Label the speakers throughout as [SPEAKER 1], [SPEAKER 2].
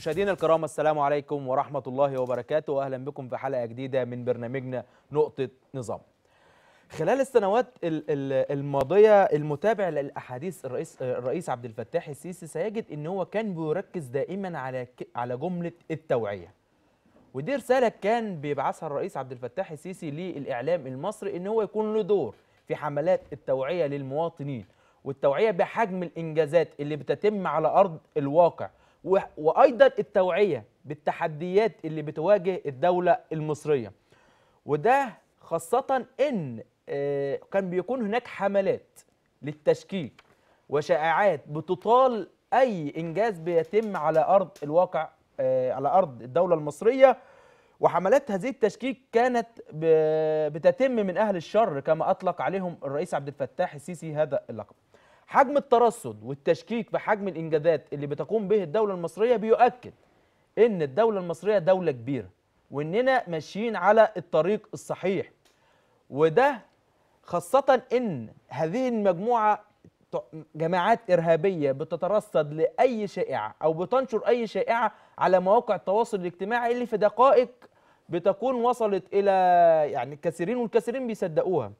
[SPEAKER 1] مشاهدينا الكرام السلام عليكم ورحمة الله وبركاته وأهلا بكم في حلقة جديدة من برنامجنا نقطة نظام خلال السنوات الماضية المتابع للأحاديث الرئيس, الرئيس عبد الفتاح السيسي سيجد أن هو كان بيركز دائما على على جملة التوعية ودي رسالة كان بيبعثها الرئيس عبد الفتاح السيسي للإعلام المصري أن هو يكون له دور في حملات التوعية للمواطنين والتوعية بحجم الإنجازات اللي بتتم على أرض الواقع وايضا التوعيه بالتحديات اللي بتواجه الدوله المصريه وده خاصه ان آه، كان بيكون هناك حملات للتشكيك وشائعات بتطال اي انجاز بيتم على ارض الواقع آه، على ارض الدوله المصريه وحملات هذه التشكيك كانت بتتم من اهل الشر كما اطلق عليهم الرئيس عبد الفتاح السيسي هذا اللقب حجم الترصد والتشكيك في حجم الانجازات اللي بتقوم به الدوله المصريه بيؤكد ان الدوله المصريه دوله كبيره واننا ماشيين على الطريق الصحيح وده خاصه ان هذه المجموعه جماعات ارهابيه بتترصد لاي شائعه او بتنشر اي شائعه على مواقع التواصل الاجتماعي اللي في دقائق بتكون وصلت الى يعني الكثيرين والكثيرين بيصدقوها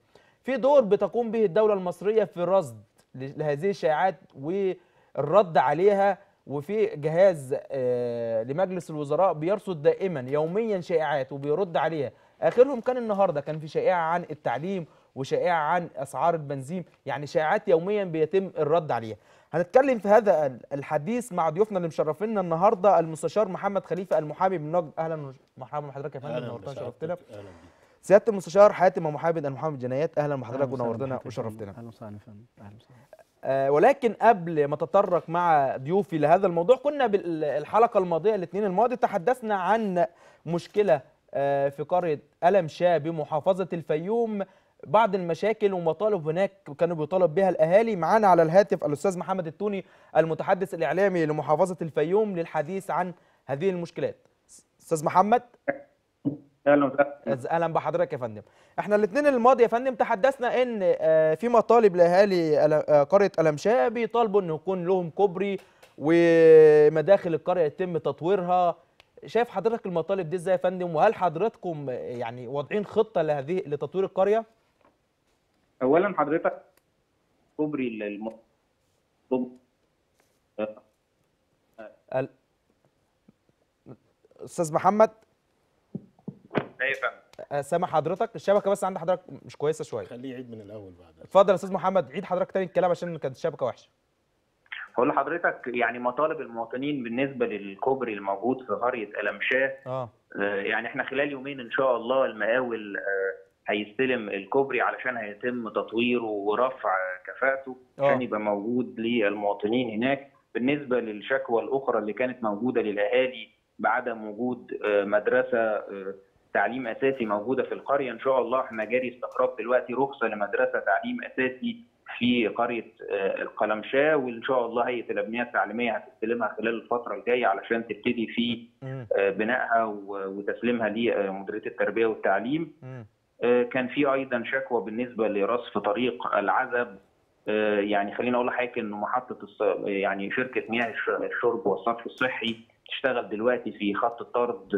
[SPEAKER 1] في دور بتقوم به الدوله المصريه في رصد لهذه الشائعات والرد عليها وفي جهاز آه، لمجلس الوزراء بيرصد دائما يوميا شائعات وبيرد عليها اخرهم كان النهارده كان في شائعه عن التعليم وشائعه عن اسعار البنزين يعني شائعات يوميا بيتم الرد عليها هنتكلم في هذا الحديث مع ضيوفنا اللي مشرفينا النهارده المستشار محمد خليفه المحامي نجد اهلا ومرحبا بحضرتك يا فندم نورتنا شرفتنا سياده المستشار حاتم ابو حامد المحامي الجنايات اهلا بحضرتك ونورتنا وشرفتنا اهلا
[SPEAKER 2] وسهلا اهلا وسهلا
[SPEAKER 1] آه، ولكن قبل ما تطرق مع ضيوفي لهذا الموضوع كنا بالحلقه الماضيه الاثنين الماضي تحدثنا عن مشكله آه، في قريه الم شاه بمحافظه الفيوم بعض المشاكل ومطالب هناك كانوا بيطالب بها الاهالي معانا على الهاتف الاستاذ محمد التوني المتحدث الاعلامي لمحافظه الفيوم للحديث عن هذه المشكلات استاذ محمد اهلا بحضرتك يا فندم احنا الاثنين الماضي يا فندم تحدثنا ان آه، في مطالب لاهالي آه، قريه المشاه بيطالبوا ان يكون لهم كوبري ومداخل القريه يتم تطويرها شايف حضرتك المطالب دي ازاي يا فندم وهل حضرتكم يعني واضعين خطه لهذه لتطوير القريه
[SPEAKER 3] اولا حضرتك كوبري للم...
[SPEAKER 1] آه، استاذ محمد لا أه، سامع حضرتك الشبكه بس عند حضرتك مش كويسه شويه خليه يعيد من الاول بعد اتفضل يا استاذ محمد عيد حضرتك تاني الكلام عشان كانت الشبكه وحشه
[SPEAKER 3] هقول لحضرتك يعني مطالب المواطنين بالنسبه للكوبري الموجود في قريه المشاه آه. أه، يعني احنا خلال يومين ان شاء الله المقاول أه، هيستلم الكوبري علشان هيتم تطويره ورفع كفاءته عشان يبقى موجود للمواطنين هناك بالنسبه للشكوى الاخرى اللي كانت موجوده للاهالي بعدم وجود مدرسه تعليم اساسي موجوده في القريه ان شاء الله احنا جاري استقراب دلوقتي رخصه لمدرسه تعليم اساسي في قريه آه، القلمشاه وان شاء الله هيئه الابنيه التعليميه هتستلمها خلال الفتره الجايه علشان تبتدي في آه، بنائها وتسليمها لمديريه آه، التربيه والتعليم. كان في ايضا شكوى بالنسبه لرصف طريق العزب يعني خليني اقول لحضرتك انه محطه يعني شركه مياه الشرب والصرف الصحي بتشتغل دلوقتي في خط الطرد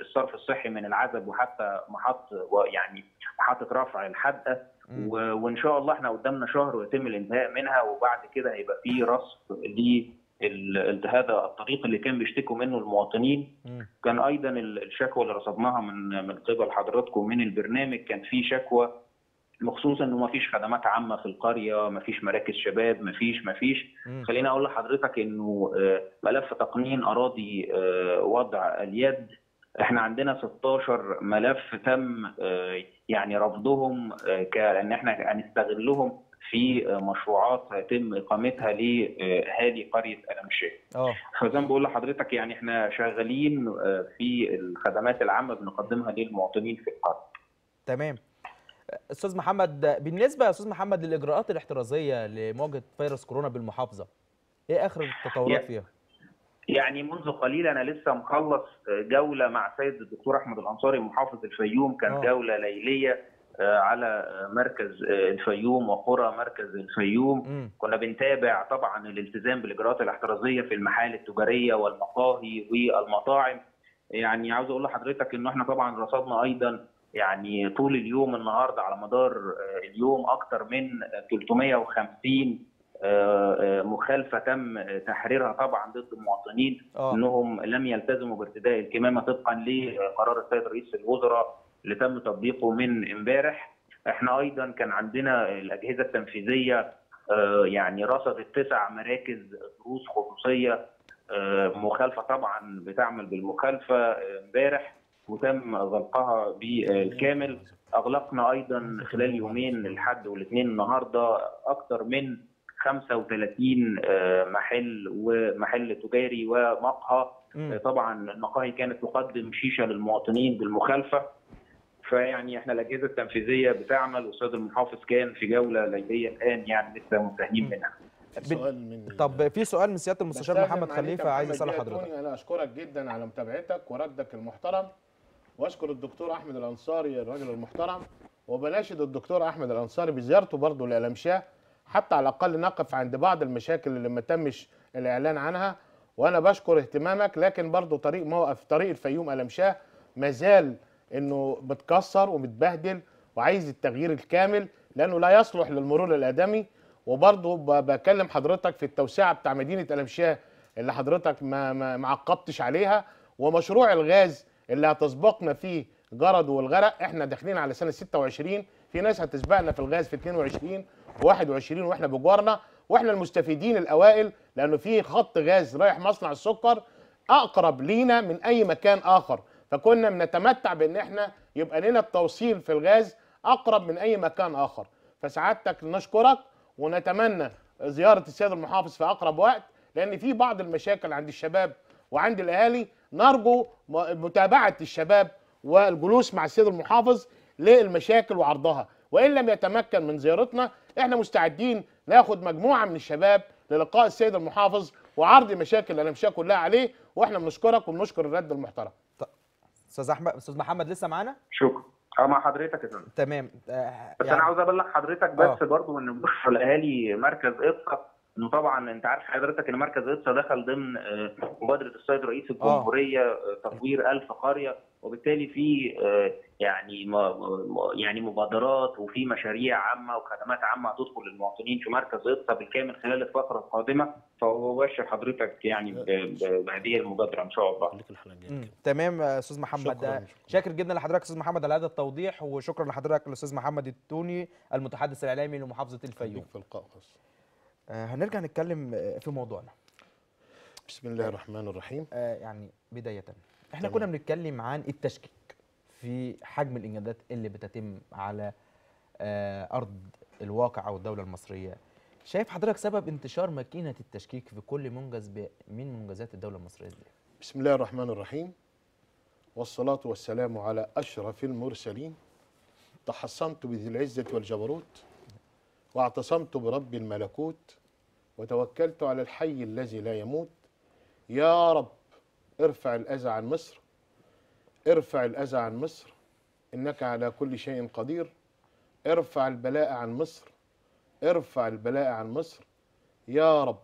[SPEAKER 3] الصرف الصحي من العزب وحتى محط يعني محطه رفع الحدقه وان شاء الله احنا قدامنا شهر ويتم الانتهاء منها وبعد كده هيبقى في رصف لهذا الطريق اللي كان بيشتكوا منه المواطنين كان ايضا الشكوى اللي رصدناها من من قبل حضراتكم من البرنامج كان في شكوى وخصوصا انه ما فيش خدمات عامه في القريه ما فيش مراكز شباب ما فيش ما فيش خليني اقول لحضرتك انه آه، ملف تقنين اراضي آه، وضع اليد احنا عندنا 16 ملف تم آه، يعني رفضهم كان احنا هنستغلهم في مشروعات هيتم اقامتها لاهالي قريه اه. فزي ما بقول لحضرتك يعني احنا شغالين في الخدمات العامه بنقدمها للمواطنين في القريه.
[SPEAKER 1] تمام استاذ محمد بالنسبه يا استاذ محمد للاجراءات الاحترازيه لمواجهه فيروس كورونا بالمحافظه ايه اخر التطورات فيها
[SPEAKER 3] يعني منذ قليل انا لسه مخلص جوله مع سيد الدكتور احمد الانصاري محافظ الفيوم كان أوه. جوله ليليه آه، على مركز آه، الفيوم وقرى مركز الفيوم م. كنا بنتابع طبعا الالتزام بالاجراءات الاحترازيه في المحال التجاريه والمقاهي والمطاعم يعني عاوز اقول لحضرتك ان احنا طبعا رصدنا ايضا يعني طول اليوم النهارده على مدار آه، اليوم اكثر من 350 آه، آه، مخالفه تم تحريرها طبعا ضد المواطنين أوه. انهم لم يلتزموا بارتداء الكمامه طبقا لقرار السيد رئيس الوزراء اللي تم تطبيقه من امبارح احنا ايضا كان عندنا الاجهزه التنفيذيه يعني رصدت تسع مراكز دروس خصوصيه مخالفه طبعا بتعمل بالمخالفه امبارح وتم غلقها بالكامل اغلقنا ايضا خلال يومين الحد والاثنين النهارده اكثر من 35 آه، محل ومحل تجاري ومقهى طبعا المقاهي كانت تقدم شيشه للمواطنين بالمخالفه فيعني احنا الاجهزه التنفيذيه بتعمل والسيد المحافظ كان في جوله ليليه
[SPEAKER 1] الان يعني لسه منتهيين منها سؤال من طب في سؤال من سياده المستشار محمد خليفه عايز اساله حضرتك
[SPEAKER 4] انا اشكرك جدا على متابعتك وردك المحترم واشكر الدكتور احمد الانصاري الراجل المحترم وبناشد الدكتور احمد الانصاري بزيارته برضه لألمشاه حتى على الاقل نقف عند بعض المشاكل اللي ما تمش الاعلان عنها وانا بشكر اهتمامك لكن برضه طريق موقف طريق الفيوم المشاه مازال انه متكسر ومتبهدل وعايز التغيير الكامل لانه لا يصلح للمرور الادمي وبرضه بكلم حضرتك في التوسعه بتاع مدينه المشاه اللي حضرتك ما ما, ما عليها ومشروع الغاز اللي هتسبقنا فيه جرد والغرق احنا داخلين على سنه 26 في ناس هتسبقنا في الغاز في 22 و21 واحنا بجوارنا واحنا المستفيدين الاوائل لانه في خط غاز رايح مصنع السكر اقرب لينا من اي مكان اخر فكنا بنتمتع بان احنا يبقى لنا التوصيل في الغاز اقرب من اي مكان اخر فسعادتك نشكرك ونتمنى زياره السيد المحافظ في اقرب وقت لان في بعض المشاكل عند الشباب وعند الاهالي نرجو متابعة الشباب والجلوس مع السيد المحافظ للمشاكل وعرضها وإن لم يتمكن من زيارتنا احنا مستعدين ناخد مجموعة من الشباب للقاء السيد المحافظ وعرض مشاكل مشاكل كلها عليه واحنا بنشكرك وبنشكر الرد المحترم استاذ احمد استاذ محمد لسه معانا
[SPEAKER 1] شكرا
[SPEAKER 3] اه مع حضرتك يا
[SPEAKER 1] تمام آه يعني... بس انا يعني
[SPEAKER 3] عاوز ابلغ حضرتك آه. بس برضه ان الاهالي مركز ابسط انه طبعا انت عارف حضرتك ان مركز ابسا دخل ضمن آه، مبادره السيد رئيس الجمهوريه آه، تطوير 1000 قريه وبالتالي في آه، يعني يعني مبادرات وفي مشاريع عامه وخدمات عامه هتدخل للمواطنين في مركز ابسا بالكامل خلال الفتره القادمه فببشر حضرتك يعني بهذه المبادره ان شاء الله.
[SPEAKER 1] تمام استاذ محمد شاكر جدا لحضرتك استاذ محمد على هذا التوضيح وشكرا لحضرتك الاستاذ محمد التوني المتحدث الاعلامي لمحافظه الفيوم. في القاهره. آه، هنرجع نتكلم آه، في موضوعنا بسم الله آه، الرحمن الرحيم يعني بدايه احنا كنا بنتكلم عن التشكيك في حجم الانجازات اللي بتتم على ارض الواقع او الدوله المصريه شايف حضرتك سبب انتشار ماكينه التشكيك في كل منجز من منجزات
[SPEAKER 4] الدوله المصريه دي بسم الله الرحمن الرحيم والصلاه والسلام على اشرف المرسلين تحصنت بذي العزه والجبروت واعتصمت برب الملكوت وتوكلت على الحي الذي لا يموت يا رب ارفع الأذى عن مصر ارفع الأذى عن مصر إنك على كل شيء قدير ارفع البلاء عن مصر ارفع البلاء عن مصر يا رب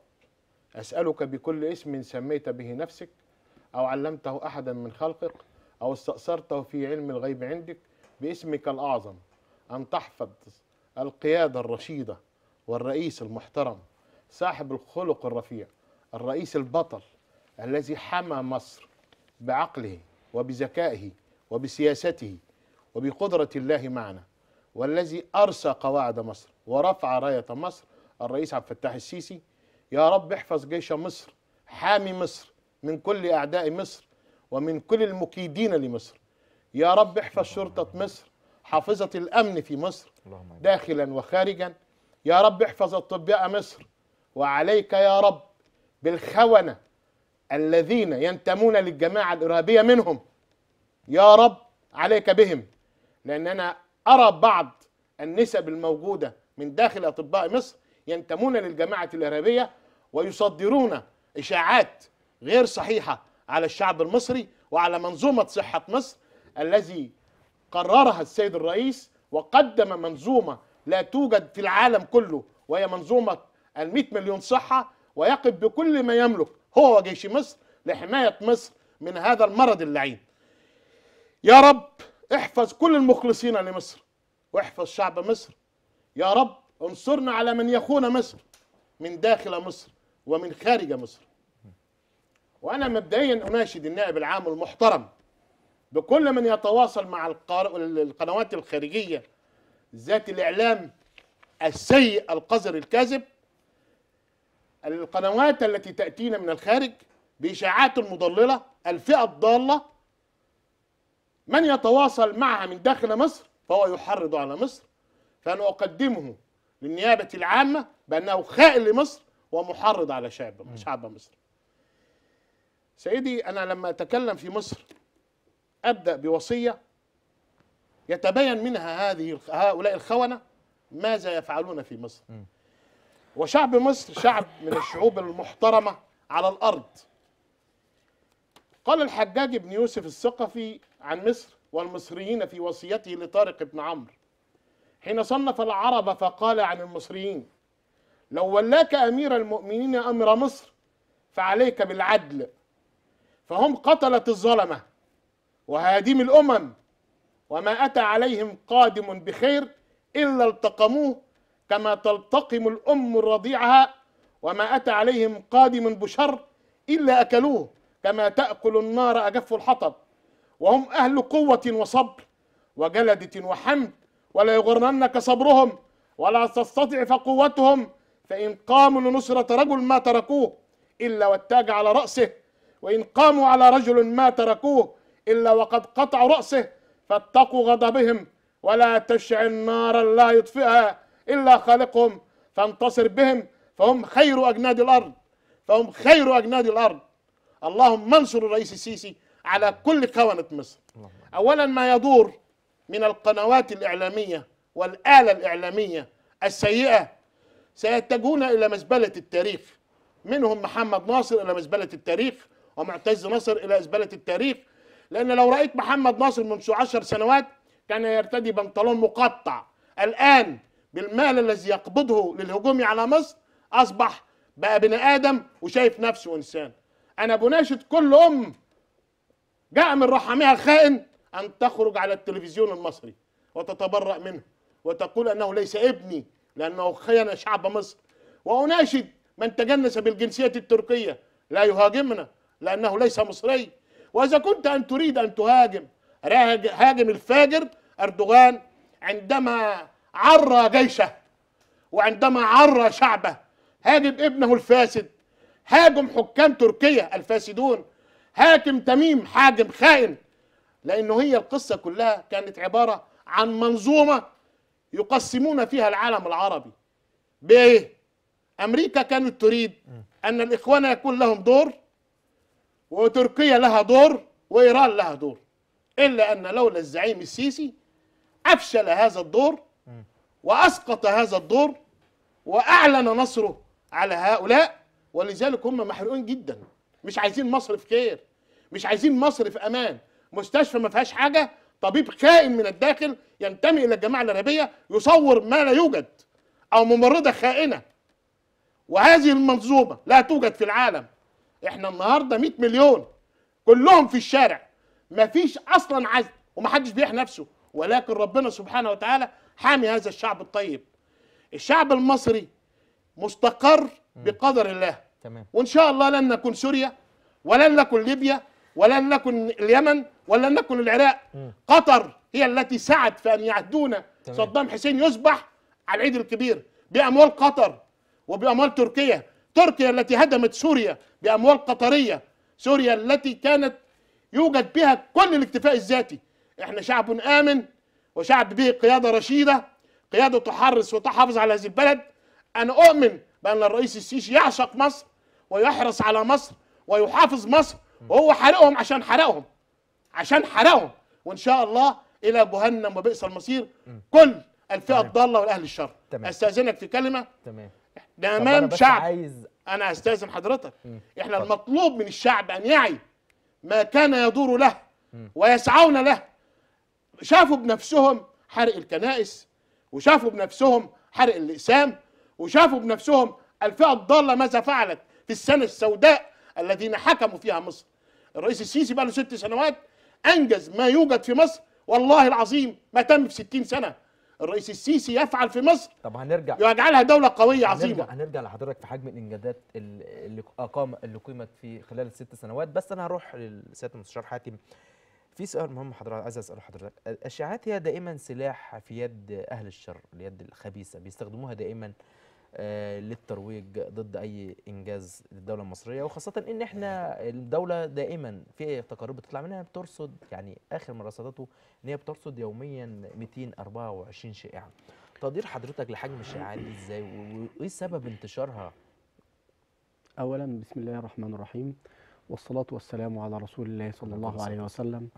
[SPEAKER 4] أسألك بكل اسم سميت به نفسك أو علمته أحدا من خلقك أو استأثرته في علم الغيب عندك باسمك الأعظم أن تحفظ القيادة الرشيدة والرئيس المحترم صاحب الخلق الرفيع الرئيس البطل الذي حمى مصر بعقله وبذكائه وبسياسته وبقدرة الله معنا والذي أرسى قواعد مصر ورفع راية مصر الرئيس عبد الفتاح السيسي يا رب احفظ جيش مصر حامي مصر من كل أعداء مصر ومن كل المكيدين لمصر يا رب احفظ شرطة مصر حافظة الأمن في مصر داخلا وخارجا يا رب احفظ أطباء مصر وعليك يا رب بالخونة الذين ينتمون للجماعة الإرهابية منهم يا رب عليك بهم لأن أنا أرى بعض النسب الموجودة من داخل أطباء مصر ينتمون للجماعة الإرهابية ويصدرون إشاعات غير صحيحة على الشعب المصري وعلى منظومة صحة مصر الذي قررها السيد الرئيس وقدم منظومة لا توجد في العالم كله وهي منظومة المئة مليون صحة ويقف بكل ما يملك هو وجيش مصر لحماية مصر من هذا المرض اللعين يا رب احفظ كل المخلصين لمصر واحفظ شعب مصر يا رب انصرنا على من يخون مصر من داخل مصر ومن خارج مصر وأنا مبدئيا أناشد النائب العام المحترم بكل من يتواصل مع القنوات الخارجية ذات الإعلام السيء القذر الكاذب القنوات التي تأتينا من الخارج بإشاعات مضللة الفئة الضالة من يتواصل معها من داخل مصر فهو يحرض على مصر فأنا أقدمه للنيابة العامة بأنه خائن لمصر ومحرض على شعب شعب مصر سيدي أنا لما أتكلم في مصر ابدا بوصيه يتبين منها هذه هؤلاء الخونه ماذا يفعلون في مصر وشعب مصر شعب من الشعوب المحترمه على الارض قال الحجاج بن يوسف الثقفي عن مصر والمصريين في وصيته لطارق بن عمرو حين صنف العرب فقال عن المصريين لو ولاك امير المؤمنين امر مصر فعليك بالعدل فهم قتله الظلمه وهاديم الأمم وما أتى عليهم قادم بخير إلا التقموه كما تلتقم الأم رضيعها وما أتى عليهم قادم بشر إلا أكلوه كما تأكل النار أجف الحطب وهم أهل قوة وصبر وجلدة وحمد ولا يغرنك صبرهم ولا تستضعف فقوتهم فإن قاموا لنصرة رجل ما تركوه إلا والتاج على رأسه وإن قاموا على رجل ما تركوه إلا وقد قطعوا رأسه فاتقوا غضبهم ولا تشعل نارا لا يطفئها إلا خالقهم فانتصر بهم فهم خير أجناد الأرض فهم خير أجناد الأرض اللهم انصر الرئيس السيسي على كل خونة مصر أولا ما يدور من القنوات الإعلامية والآلة الإعلامية السيئة سيتجهون إلى مزبلة التاريخ منهم محمد ناصر إلى مزبلة التاريخ ومعتز نصر إلى مزبلة التاريخ لأن لو رأيت محمد ناصر منذ عشر سنوات كان يرتدي بنطلون مقطع الآن بالمال الذي يقبضه للهجوم على مصر أصبح بقى بني آدم وشايف نفسه إنسان أنا بناشد كل أم جاء من رحمها الخائن أن تخرج على التلفزيون المصري وتتبرأ منه وتقول أنه ليس ابني لأنه خين شعب مصر وأناشد من تجنس بالجنسية التركية لا يهاجمنا لأنه ليس مصري وإذا كنت أن تريد أن تهاجم هاجم الفاجر أردوغان عندما عرى جيشه وعندما عرى شعبه هاجم ابنه الفاسد هاجم حكام تركيا الفاسدون هاكم تميم حاجم خائن لأنه هي القصة كلها كانت عبارة عن منظومة يقسمون فيها العالم العربي بإيه؟ أمريكا كانت تريد أن الإخوان يكون لهم دور وتركيا لها دور وإيران لها دور إلا أن لولا الزعيم السيسي أفشل هذا الدور وأسقط هذا الدور وأعلن نصره على هؤلاء ولذلك هم محروقين جدا مش عايزين مصر في خير مش عايزين مصر في أمان مستشفى ما فيهاش حاجة طبيب خائن من الداخل ينتمي إلى الجماعة العربية يصور ما لا يوجد أو ممرضة خائنة وهذه المنظومة لا توجد في العالم احنا النهارده 100 مليون كلهم في الشارع مفيش اصلا عزل ومحدش بيح نفسه ولكن ربنا سبحانه وتعالى حامي هذا الشعب الطيب الشعب المصري مستقر بقدر الله تمام وان شاء الله لن نكون سوريا ولن نكون ليبيا ولن نكون اليمن ولن نكون العراق مم. قطر هي التي سعت في ان يعدونا صدام حسين يصبح على العيد الكبير باموال قطر وباموال تركيا تركيا التي هدمت سوريا بأموال قطرية سوريا التي كانت يوجد بها كل الاكتفاء الذاتي احنا شعب آمن وشعب به قيادة رشيدة قيادة تحرص وتحافظ على هذه البلد أنا أؤمن بأن الرئيس السيسي يعشق مصر ويحرص على مصر ويحافظ مصر وهو حرقهم عشان حرقهم عشان حرقهم وإن شاء الله إلى جهنم وبئس المصير كل الفئة الضالة والأهل الشر أستأذنك في كلمة تمام ده امام شعب عايز... انا استاذن حضرتك مم. احنا طب. المطلوب من الشعب ان يعي ما كان يدور له ويسعون له شافوا بنفسهم حرق الكنائس وشافوا بنفسهم حرق الاقسام وشافوا بنفسهم الفئه الضاله ماذا فعلت في السنه السوداء الذين حكموا فيها مصر الرئيس السيسي بقى له ست سنوات انجز ما يوجد في مصر والله العظيم ما تم في 60 سنه الرئيس السيسي يفعل في مصر طب هنرجع يجعلها دوله قويه هنرجع عظيمه
[SPEAKER 1] هنرجع لحضرتك في حجم الانجازات اللي اقام اللي قيمت في خلال الست سنوات بس انا هروح للسياده المستشار حاتم في سؤال مهم حضرتك عايز اساله حضرتك الاشاعات هي دائما سلاح في يد اهل الشر اليد الخبيثه بيستخدموها دائما آه، للترويج ضد اي انجاز للدوله المصريه وخاصه ان احنا الدوله دائما في تقارير بتطلع منها بترصد يعني اخر مراصداته ان هي بترصد يوميا 224 شائعه تقدير حضرتك لحجم الشائعات دي ازاي وايه سبب انتشارها
[SPEAKER 2] اولا بسم الله الرحمن الرحيم والصلاه والسلام على رسول الله صلى الله عليه وسلم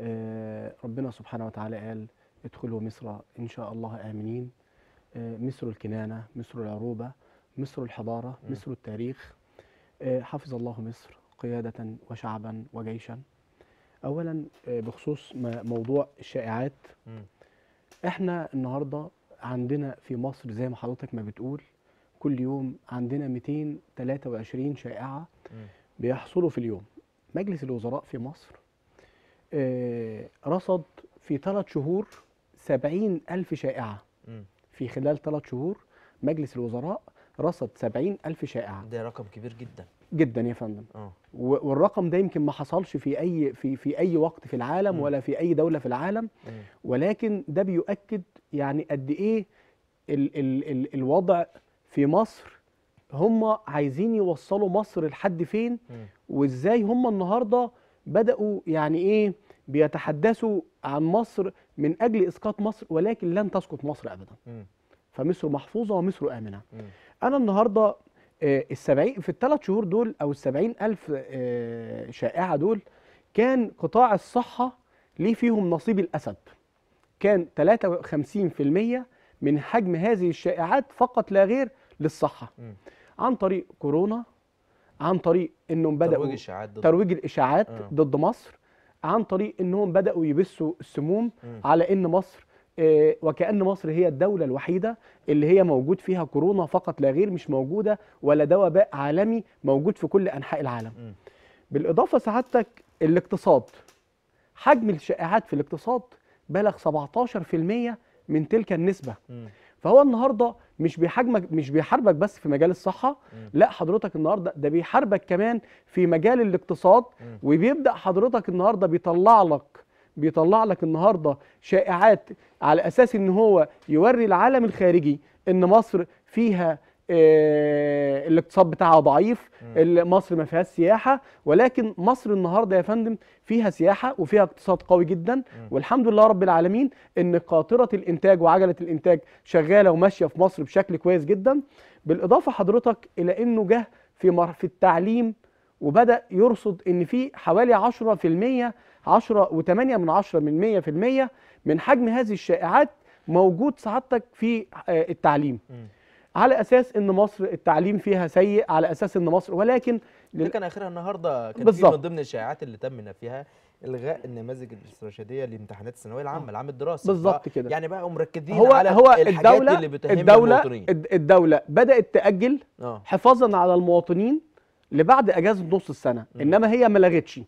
[SPEAKER 2] آه ربنا سبحانه وتعالى قال ادخلوا مصر ان شاء الله امنين آه، مصر الكنانة مصر العروبة مصر الحضارة مصر التاريخ آه، حفظ الله مصر قيادة وشعبا وجيشا أولا آه، بخصوص موضوع الشائعات احنا النهاردة عندنا في مصر زي ما حضرتك ما بتقول كل يوم عندنا 223 شائعة بيحصلوا في اليوم مجلس الوزراء في مصر رصد في ثلاث شهور 70 ألف شائعة في خلال ثلاث شهور مجلس الوزراء رصد 70 ألف شائعة
[SPEAKER 1] ده رقم كبير جدا
[SPEAKER 2] جدا يا فندم أوه. والرقم ده يمكن ما حصلش في أي في في أي وقت في العالم م. ولا في أي دولة في العالم م. ولكن ده بيؤكد يعني قد إيه الـ الـ الـ الوضع في مصر هم عايزين يوصلوا مصر لحد فين م. وإزاي هم النهارده بدأوا يعني إيه بيتحدثوا عن مصر من اجل اسقاط مصر ولكن لن تسقط مصر ابدا م. فمصر محفوظه ومصر امنه م. انا النهارده آه، السبعين في الثلاث شهور دول او السبعين ألف آه، شائعة دول كان قطاع الصحة ليه فيهم نصيب الأسد كان 53% من حجم هذه الشائعات فقط لا غير للصحة م. عن طريق كورونا عن طريق انهم بداوا ترويج الاشاعات ضد, ترويج الإشاعات آه. ضد مصر عن طريق انهم بداوا يبثوا السموم م. على ان مصر آه، وكأن مصر هي الدولة الوحيدة اللي هي موجود فيها كورونا فقط لا غير مش موجودة ولا ده وباء عالمي موجود في كل أنحاء العالم م. بالإضافة سعادتك الاقتصاد حجم الشائعات في الاقتصاد بلغ 17% من تلك النسبة م. فهو النهاردة مش بيحجمك مش بيحاربك بس في مجال الصحه لا حضرتك النهارده ده بيحاربك كمان في مجال الاقتصاد وبيبدا حضرتك النهارده بيطلع لك بيطلع لك النهارده شائعات على اساس ان هو يوري العالم الخارجي ان مصر فيها آه، الاقتصاد بتاعها ضعيف مصر ما فيهاش سياحه ولكن مصر النهارده يا فندم فيها سياحه وفيها اقتصاد قوي جدا والحمد لله رب العالمين ان قاطره الانتاج وعجله الانتاج شغاله وماشيه في مصر بشكل كويس جدا بالاضافه حضرتك الى انه جه في في التعليم وبدا يرصد ان في حوالي 10% 10 و8 من 10 من 100% من حجم هذه الشائعات موجود سعادتك في آه، التعليم م. على اساس ان مصر التعليم فيها سيء على اساس ان مصر ولكن ده كان
[SPEAKER 1] اخرها النهارده كان في من ضمن الشائعات اللي تم نفيها الغاء النماذج الاسترشاديه لامتحانات الثانويه العامه آه. العام
[SPEAKER 2] الدراسي بالظبط كده يعني بقى مركزين هو على هو الحاجات الدولة اللي بتهم الدولة المواطنين الدوله بدات تاجل أوه. حفاظا على المواطنين لبعد اجازه نص السنه م. انما هي ما لغتش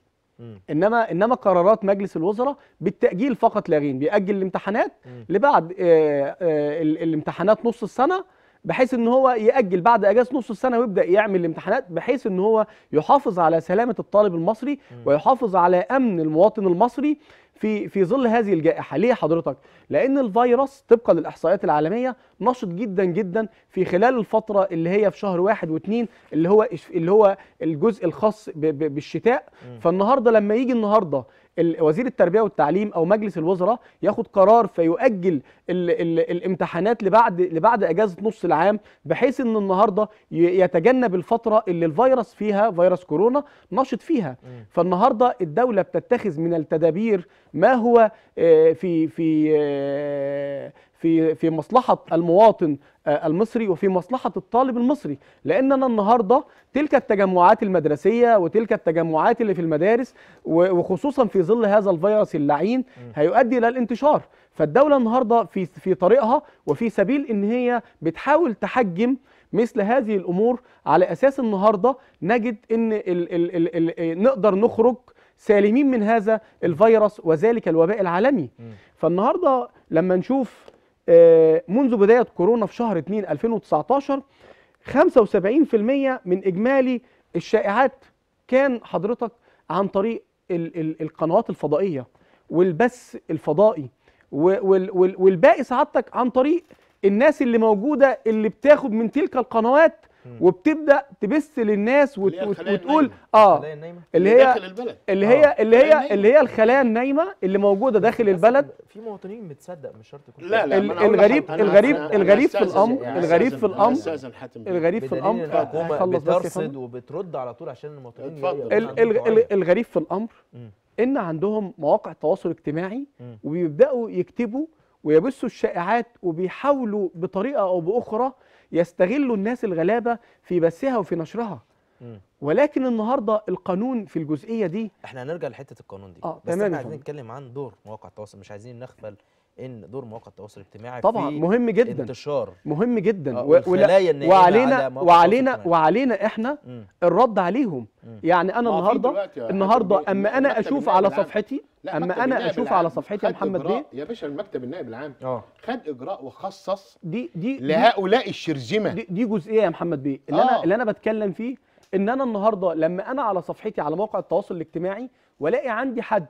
[SPEAKER 2] انما انما قرارات مجلس الوزراء بالتاجيل فقط لا غير بياجل الامتحانات لبعد آآ آه، آآ آه، الامتحانات نص السنه بحيث ان هو ياجل بعد اجازه نص السنه ويبدا يعمل الامتحانات بحيث ان هو يحافظ على سلامه الطالب المصري ويحافظ على امن المواطن المصري في في ظل هذه الجائحه ليه حضرتك لان الفيروس طبقا للاحصائيات العالميه نشط جدا جدا في خلال الفتره اللي هي في شهر واحد واثنين اللي هو اللي هو الجزء الخاص بالشتاء فالنهارده لما يجي النهارده وزير التربيه والتعليم او مجلس الوزراء ياخد قرار فيؤجل الـ الـ الامتحانات لبعد لبعد اجازه نص العام بحيث ان النهارده يتجنب الفتره اللي الفيروس فيها فيروس كورونا نشط فيها فالنهارده الدوله بتتخذ من التدابير ما هو آه، في في آه، في في مصلحه المواطن آه، المصري وفي مصلحه الطالب المصري لاننا النهارده تلك التجمعات المدرسيه وتلك التجمعات اللي في المدارس وخصوصا في ظل هذا الفيروس اللعين هيؤدي الى الانتشار فالدوله النهارده في في طريقها وفي سبيل ان هي بتحاول تحجم مثل هذه الامور على اساس النهارده نجد ان الـ الـ الـ الـ نقدر نخرج سالمين من هذا الفيروس وذلك الوباء العالمي م. فالنهارده لما نشوف آه، منذ بدايه كورونا في شهر 2 2019 75% من اجمالي الشائعات كان حضرتك عن طريق ال ال القنوات الفضائيه والبث الفضائي والباقي سعادتك عن طريق الناس اللي موجوده اللي بتاخد من تلك القنوات وبتبدا تبث للناس وت... وت... وتقول آه،, اه اللي هي اللي هي اللي هي اللي هي اللي هي الخلايا النايمه اللي موجوده داخل البلد
[SPEAKER 1] في مواطنين متصدق مش شرط كل لا لا الغريب الغريب الغريب في الامر الغريب في الامر الغريب في الامر بترصد وبترد على طول عشان المواطنين
[SPEAKER 2] الغريب في الامر ان عندهم مواقع تواصل اجتماعي وبيبداوا يكتبوا ويبثوا الشائعات وبيحاولوا بطريقه او باخرى يستغلوا الناس الغلابه في بثها وفي نشرها ولكن النهارده القانون في الجزئيه دي
[SPEAKER 1] احنا هنرجع لحته القانون دي آه بس احنا عايزين نتكلم عن دور مواقع التواصل مش عايزين نغفل ان دور مواقع التواصل الاجتماعي طبعا مهم
[SPEAKER 2] جدا انتشار مهم جدا آه، والخلايا النائمه وعلينا على وعلينا وعلينا احنا مم. الرد عليهم مم. يعني انا النهارده النهارده اما انا اشوف على صفحتي اما انا اشوف على صفحتي يا محمد بيه
[SPEAKER 4] يا باشا المكتب النائب العام اه خد اجراء وخصص دي دي لهؤلاء الشرذمه دي, دي
[SPEAKER 2] جزئيه يا محمد بيه اللي انا آه. اللي انا بتكلم فيه ان انا النهارده لما انا على صفحتي على موقع التواصل الاجتماعي والاقي عندي حد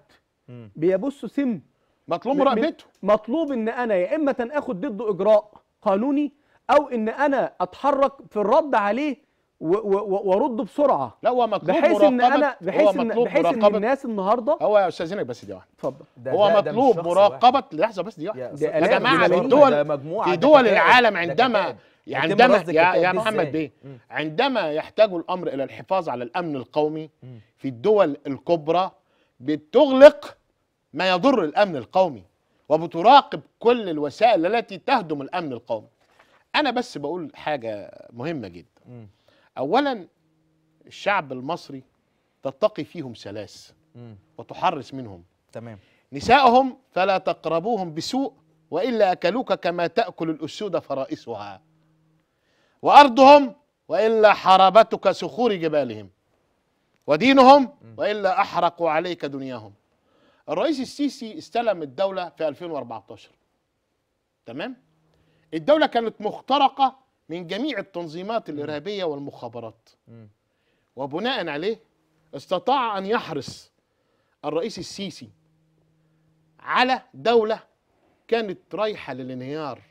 [SPEAKER 2] بيبص سم مطلوب مراقبته مطلوب ان انا يا اما اخد ضده اجراء قانوني او ان انا اتحرك في الرد عليه وارد بسرعه
[SPEAKER 4] لا هو مطلوب بحيث ان انا بحيث ان بحيث ان الناس النهارده هو يا استاذ بس دي واحده اتفضل هو ده مطلوب ده مراقبه لحظه بس دي واحده يا جماعه في دول في دول العالم عندما عندما يا, يعني يا محمد بيه عندما يحتاج الامر الى الحفاظ على الامن القومي في الدول الكبرى بتغلق ما يضر الامن القومي وبتراقب كل الوسائل التي تهدم الامن القومي انا بس بقول حاجه مهمه جدا اولا الشعب المصري تتقي فيهم سلاس وتحرس منهم تمام نسائهم فلا تقربوهم بسوء والا اكلوك كما تاكل الاسود فرائسها وارضهم والا حربتك صخور جبالهم ودينهم والا احرقوا عليك دنياهم الرئيس السيسي استلم الدولة في 2014 تمام الدولة كانت مخترقة من جميع التنظيمات الإرهابية والمخابرات وبناء عليه استطاع أن يحرص الرئيس السيسي على دولة كانت رايحة للانهيار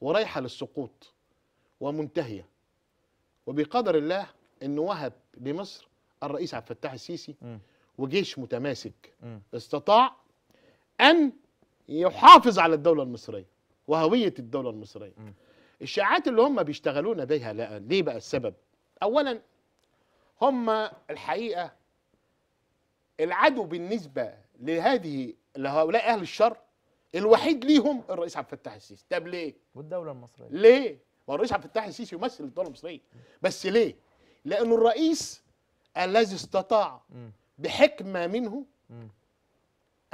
[SPEAKER 4] ورايحة للسقوط ومنتهية وبقدر الله أنه وهب لمصر الرئيس عبد الفتاح السيسي وجيش متماسك استطاع أن يحافظ على الدولة المصرية وهوية الدولة المصرية الشائعات اللي هم بيشتغلون بيها لا ليه بقى السبب أولا هم الحقيقة العدو بالنسبة لهذه لهؤلاء أهل الشر الوحيد ليهم الرئيس عبد الفتاح السيسي طب ليه والدوله المصريه ليه ما الرئيس عبد الفتاح السيسي يمثل الدوله المصريه بس ليه لانه الرئيس الذي استطاع م. بحكمه منه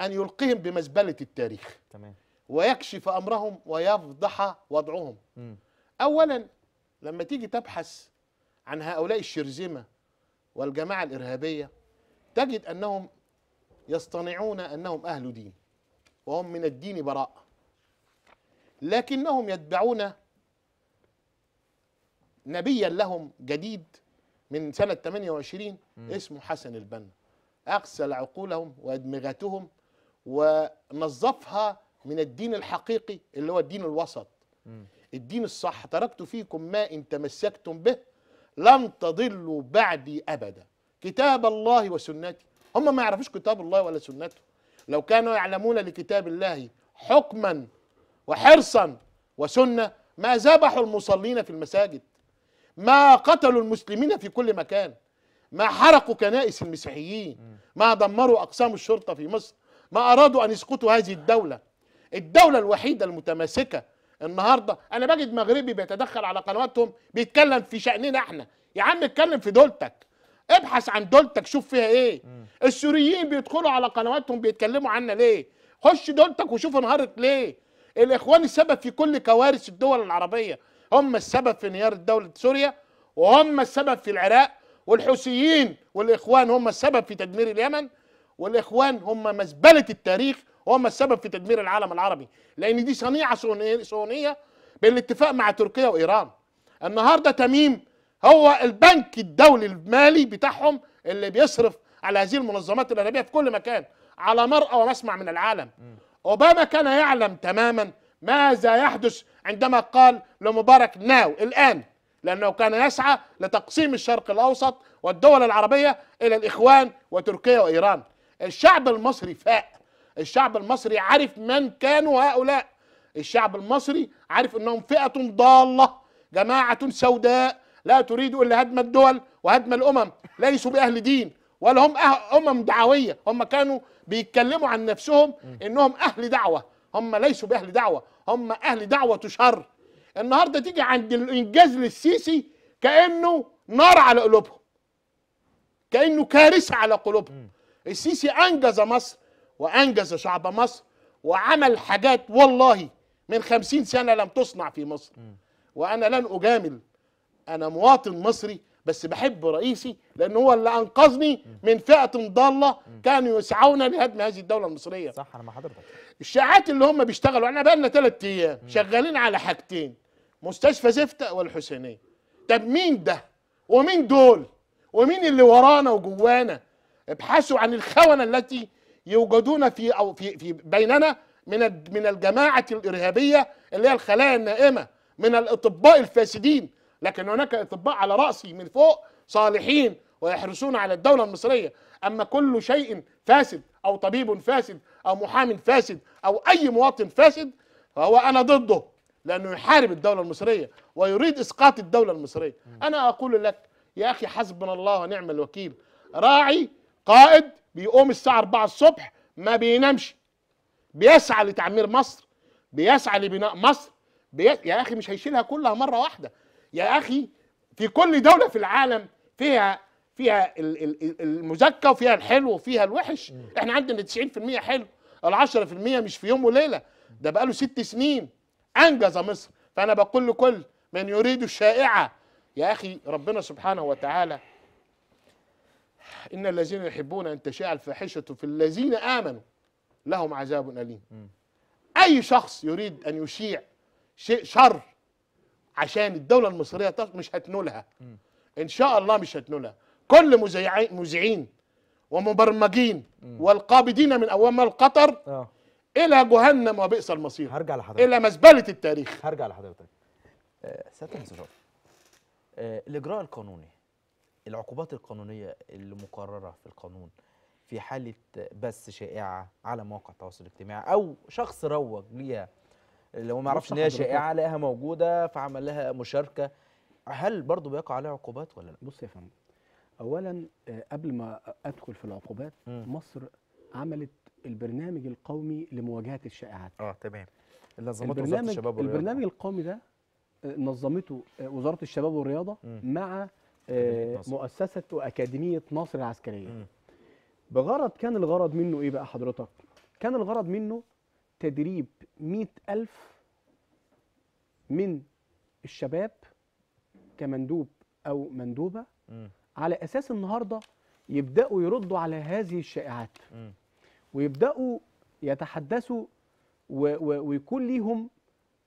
[SPEAKER 4] ان يلقيهم بمزبله التاريخ تمام ويكشف امرهم ويفضح وضعهم م. اولا لما تيجي تبحث عن هؤلاء الشرذمه والجماعه الارهابيه تجد انهم يصطنعون انهم اهل دين وهم من الدين براء لكنهم يتبعون نبيا لهم جديد من سنه 28 م. اسمه حسن البنا أغسل عقولهم وأدمغتهم ونظفها من الدين الحقيقي اللي هو الدين الوسط م. الدين الصح تركت فيكم ما إن تمسكتم به لن تضلوا بعدي أبدا كتاب الله وسنتي هم ما يعرفوش كتاب الله ولا سنته لو كانوا يعلمون لكتاب الله حكما وحرصا وسنة ما ذبحوا المصلين في المساجد ما قتلوا المسلمين في كل مكان ما حرقوا كنائس المسيحيين ما دمروا أقسام الشرطة في مصر ما أرادوا أن يسقطوا هذه الدولة الدولة الوحيدة المتماسكة النهاردة أنا بجد مغربي بيتدخل على قنواتهم بيتكلم في شأننا إحنا يا عم اتكلم في دولتك ابحث عن دولتك شوف فيها ايه السوريين بيدخلوا على قنواتهم بيتكلموا عنا ليه خش دولتك وشوف انهارت ليه الاخوان السبب في كل كوارث الدول العربيه هم السبب في انهيار دوله سوريا وهم السبب في العراق والحوثيين والاخوان هم السبب في تدمير اليمن والاخوان هم مزبله التاريخ وهم السبب في تدمير العالم العربي لان دي صنيعه صهيونيه بالاتفاق مع تركيا وايران النهارده تميم هو البنك الدولي المالي بتاعهم اللي بيصرف على هذه المنظمات الارهابيه في كل مكان على مرأى ومسمع من العالم اوباما كان يعلم تماما ماذا يحدث عندما قال لمبارك ناو الان لأنه كان يسعى لتقسيم الشرق الأوسط والدول العربية إلى الإخوان وتركيا وإيران الشعب المصري فاء الشعب المصري عرف من كانوا هؤلاء الشعب المصري عرف أنهم فئة ضالة جماعة سوداء لا تريد إلا هدم الدول وهدم الأمم ليسوا بأهل دين ولا هم أه-، أمم دعوية هم كانوا بيتكلموا عن نفسهم أنهم أهل دعوة هم ليسوا بأهل دعوة هم أهل دعوة شر النهارده تيجي عند الانجاز للسيسي كانه نار على قلوبهم كانه كارثه على قلوبهم السيسي انجز مصر وانجز شعب مصر وعمل حاجات والله من خمسين سنه لم تصنع في مصر وانا لن اجامل انا مواطن مصري بس بحب رئيسي لان هو اللي انقذني من فئه ضاله كانوا يسعون لهدم هذه الدوله المصريه صح انا مع حضرتك الشاعات اللي هم بيشتغلوا احنا بقى لنا ثلاث ايام شغالين على حاجتين مستشفى زفتة والحسينيه طب مين ده ومين دول ومين اللي ورانا وجوانا ابحثوا عن الخونه التي يوجدون في او في, في بيننا من من الجماعه الارهابيه اللي هي الخلايا النائمه من الاطباء الفاسدين لكن هناك اطباء على راسي من فوق صالحين ويحرصون على الدوله المصريه اما كل شيء فاسد او طبيب فاسد او محام فاسد او اي مواطن فاسد فهو انا ضده لانه يحارب الدوله المصريه ويريد اسقاط الدوله المصريه انا اقول لك يا اخي حسبنا الله ونعم الوكيل راعي قائد بيقوم الساعه 4 الصبح ما بينامش بيسعى لتعمير مصر بيسعى لبناء مصر بي... يا اخي مش هيشيلها كلها مره واحده يا اخي في كل دوله في العالم فيها فيها المزكى وفيها الحلو وفيها الوحش احنا عندنا 90% حلو ال 10% مش في يوم وليله ده بقاله ست سنين انجز مصر فانا بقول لكل من يريد الشائعه يا اخي ربنا سبحانه وتعالى ان الذين يحبون ان تشاع الفاحشه في الذين امنوا لهم عذاب اليم اي شخص يريد ان يشيع شيء شر عشان الدوله المصريه مش هتنولها ان شاء الله مش هتنولها كل مذيعين ومبرمجين والقابضين من اوامر قطر أوه. الى جهنم وبئس المصير هرجع لحضرتك الى مزبله التاريخ هرجع لحضرتك آه، سياده المستشار
[SPEAKER 1] آه، الاجراء القانوني العقوبات القانونيه اللي مقرره في القانون في حاله بث شائعه على مواقع التواصل الاجتماعي او شخص روج ليها لو ما اعرفش ان هي شائعه لقاها موجوده فعمل لها مشاركه هل
[SPEAKER 2] برضه بيقع عليها عقوبات ولا لا؟ بص يا فندم اولا آه، قبل ما ادخل في العقوبات م. مصر عملت البرنامج القومي لمواجهه الشائعات اه تمام
[SPEAKER 1] اللي نظمته وزاره الشباب والرياضه البرنامج
[SPEAKER 2] القومي ده آه، نظمته آه، وزاره الشباب والرياضه م. مع مؤسسه أكاديمية ناصر العسكريه م. بغرض كان الغرض منه ايه بقى حضرتك كان الغرض منه تدريب مئة ألف من الشباب كمندوب أو مندوبة م. على أساس النهاردة يبدأوا يردوا على هذه الشائعات م. ويبدأوا يتحدثوا ويكون ليهم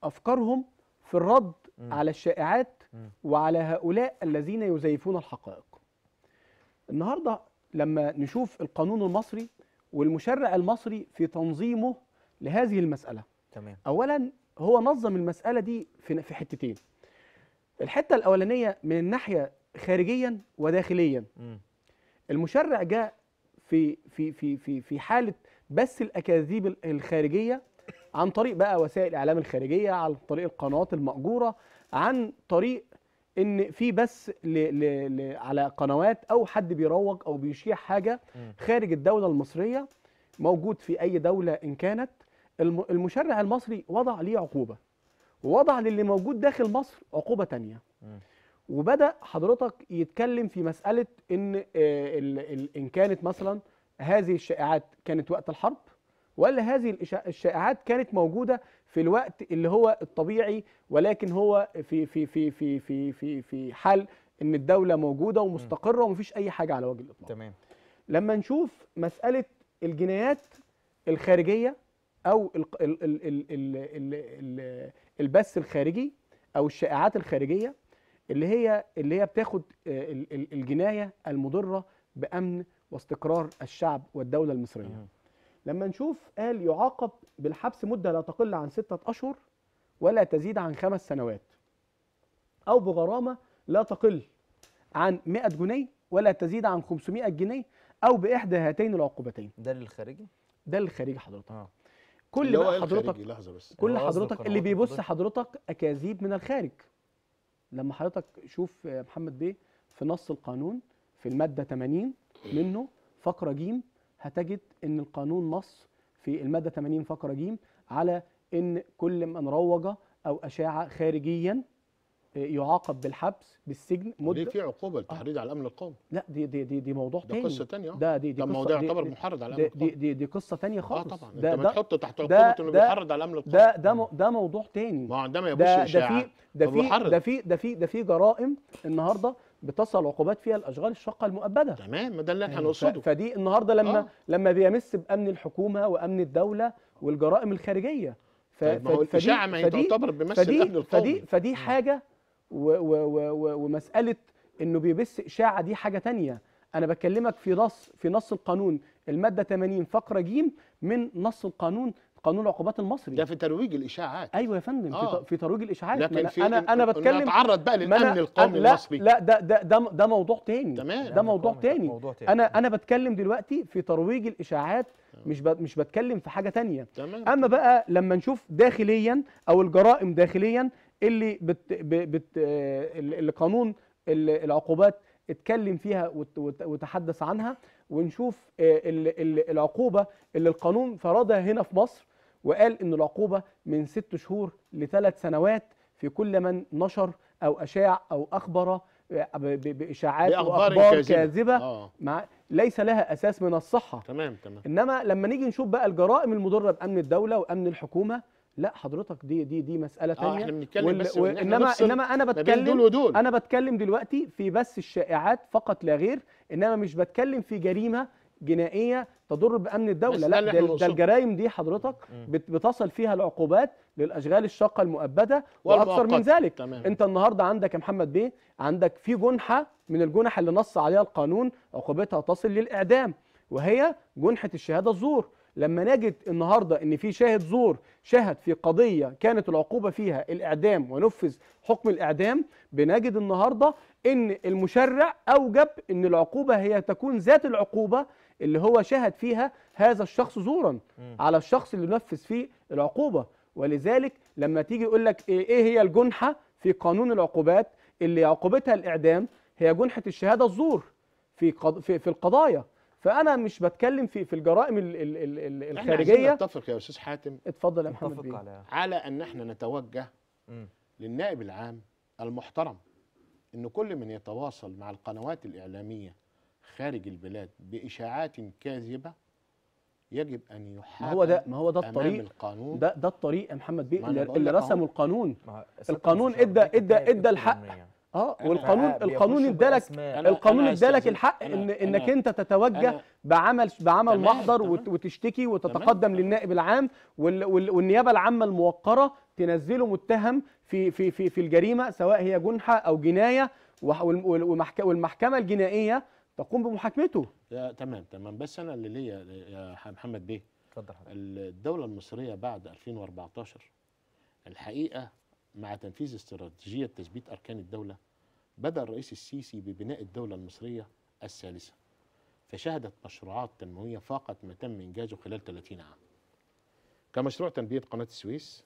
[SPEAKER 2] أفكارهم في الرد م. على الشائعات م. وعلى هؤلاء الذين يزيفون الحقائق النهاردة لما نشوف القانون المصري والمشرع المصري في تنظيمه لهذه المسألة تمام أولا هو نظم المسألة دي في في حتتين الحتة الأولانية من الناحية خارجيا وداخليا م. المشرع جاء في في في في في حالة بس الأكاذيب الخارجية عن طريق بقى وسائل الإعلام الخارجية عن طريق القنوات المأجورة عن طريق ان في بس ل ل ل على قنوات او حد بيروج او بيشيع حاجه خارج الدوله المصريه موجود في اي دوله ان كانت المشرع المصري وضع ليه عقوبه ووضع للي موجود داخل مصر عقوبه تانية وبدا حضرتك يتكلم في مساله ان آه، ان كانت مثلا هذه الشائعات كانت وقت الحرب ولا هذه الشائعات كانت موجوده في الوقت اللي هو الطبيعي ولكن هو في في في في في في, في حال ان الدوله موجوده ومستقره ومفيش اي حاجه على وجه الاطلاق تمام لما نشوف مساله الجنايات الخارجيه او البث الخارجي او الشائعات الخارجيه اللي هي اللي هي بتاخد آه، الجنايه المضره بامن واستقرار الشعب والدوله المصريه. لما نشوف قال يعاقب بالحبس مده لا تقل عن سته اشهر ولا تزيد عن خمس سنوات او بغرامه لا تقل عن 100 جنيه ولا تزيد عن 500 جنيه او باحدى هاتين العقوبتين. ده للخارجي؟ ده للخارجي حضرتك. آه.
[SPEAKER 4] كل بقى حضرتك لحظه بس
[SPEAKER 2] كل حضرتك اللي بيبص حضرتك اكاذيب من الخارج لما حضرتك شوف محمد بيه في نص القانون في الماده 80 منه فقره ج هتجد ان القانون نص في الماده 80 فقره ج على ان كل من روج او اشاع خارجيا يعاقب بالحبس بالسجن مده ليه في عقوبه للتحريض آه. على الامن القومي لا دي دي دي, دي موضوع تاني ده قصه تانية ده دي دي طب ما هو ده يعتبر محرض على الامن القومي دي, دي دي قصه تانية آه، خالص اه طبعا ده انت بتحط تحت عقوبه انه بيحرض على الامن القومي ده ده ده موضوع تاني ما هو عندما يبص اشاعه ده في ده في ده في ده في جرائم النهارده بتصل عقوبات فيها الاشغال الشاقه المؤبده
[SPEAKER 4] تمام ده اللي احنا يعني نقصده
[SPEAKER 2] فدي النهارده لما آه. لما بيمس بامن الحكومه وامن الدوله والجرائم الخارجيه ف... طيب ما هو الاشاعه ما هي تعتبر بمثل الامن القومي فدي فدي آه. حاجه ومساله انه بيبث اشاعه دي حاجه تانية انا بكلمك في نص في نص القانون الماده 80 فقره ج من نص القانون قانون العقوبات المصري ده في ترويج الاشاعات ايوه يا فندم آه. في ترويج الاشاعات لكن في انا انا بتكلم اتعرض بقى للامن القومي لا المصري لا ده ده ده, ده موضوع تاني تمام ده موضوع تاني. موضوع تاني انا انا بتكلم دلوقتي في ترويج الاشاعات مش مش بتكلم في حاجه تانية تمام. اما بقى لما نشوف داخليا او الجرائم داخليا اللي بت بت آه، اللي قانون العقوبات اتكلم فيها وتحدث عنها ونشوف آه، العقوبة اللي القانون فرضها هنا في مصر وقال ان العقوبة من ست شهور لثلاث سنوات في كل من نشر او اشاع او اخبر آه، باشاعات واخبار كاذبه آه. مع ليس لها اساس من الصحه تمام تمام انما لما نيجي نشوف بقى الجرائم المضره بامن الدوله وامن الحكومه لا حضرتك دي دي دي مساله ثانيه آه احنا بنتكلم وال... بس و... انما انما انا بتكلم دول ودول. انا بتكلم دلوقتي في بس الشائعات فقط لا غير انما مش بتكلم في جريمه جنائيه تضر بامن الدوله لا ده, ده الجرائم دي حضرتك بت... بتصل فيها العقوبات للاشغال الشاقه المؤبده واكثر من ذلك تمام. انت النهارده عندك يا محمد بيه عندك في جنحه من الجنح اللي نص عليها القانون عقوبتها تصل للاعدام وهي جنحه الشهاده الزور لما نجد النهارده ان في شاهد زور شهد في قضيه كانت العقوبه فيها الاعدام ونفذ حكم الاعدام بنجد النهارده ان المشرع اوجب ان العقوبه هي تكون ذات العقوبه اللي هو شهد فيها هذا الشخص زورا على الشخص اللي نفذ فيه العقوبه ولذلك لما تيجي يقول لك إيه،, ايه هي الجنحه في قانون العقوبات اللي عقوبتها الاعدام هي جنحه الشهاده الزور في في القضايا فانا مش
[SPEAKER 4] بتكلم في في الجرائم الـ الـ الـ الـ الخارجيه احنا نتفق يا استاذ حاتم اتفضل يا محمد بيه على, على ان احنا نتوجه م. للنائب العام المحترم ان كل من يتواصل مع القنوات الاعلاميه خارج البلاد باشاعات كاذبه يجب ان يحاكم ما هو ده ما هو ده الطريق القانون ده
[SPEAKER 2] ده الطريق يا محمد بيه اللي, رسمه القانون القانون ادى ادى ادى الحق اه والقانون القانون ادالك القانون ادالك الحق ان انك انت تتوجه بعمل بعمل محضر وتشتكي وتتقدم تمام للنائب العام والنيابه العامه الموقره تنزله متهم في في في في الجريمه سواء هي جنحه او جنايه والمحكمه الجنائيه تقوم بمحاكمته
[SPEAKER 4] تمام تمام بس انا اللي ليا يا محمد بيه اتفضل الدوله المصريه بعد 2014 الحقيقه مع تنفيذ استراتيجية تثبيت أركان الدولة بدأ الرئيس السيسي ببناء الدولة المصرية الثالثة فشهدت مشروعات تنموية فاقت ما تم إنجازه خلال 30 عام كمشروع تنمية قناة السويس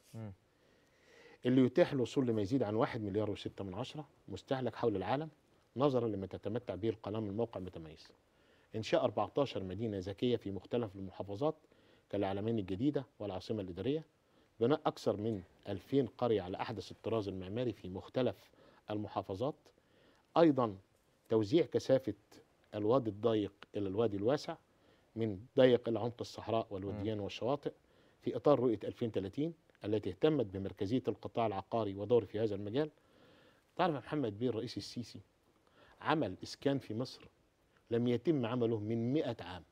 [SPEAKER 4] اللي يتيح الوصول لما يزيد عن 1 مليار و6 من عشرة مستهلك حول العالم نظرا لما تتمتع به القناة من موقع متميز إنشاء 14 مدينة ذكية في مختلف المحافظات كالعلمين الجديدة والعاصمة الإدارية بناء أكثر من 2000 قرية على أحدث الطراز المعماري في مختلف المحافظات أيضا توزيع كثافة الوادي الضيق إلى الوادي الواسع من ضيق إلى عمق الصحراء والوديان والشواطئ في إطار رؤية 2030 التي اهتمت بمركزية القطاع العقاري ودوره في هذا المجال تعرف محمد بيه الرئيس السيسي عمل إسكان في مصر لم يتم عمله من 100 عام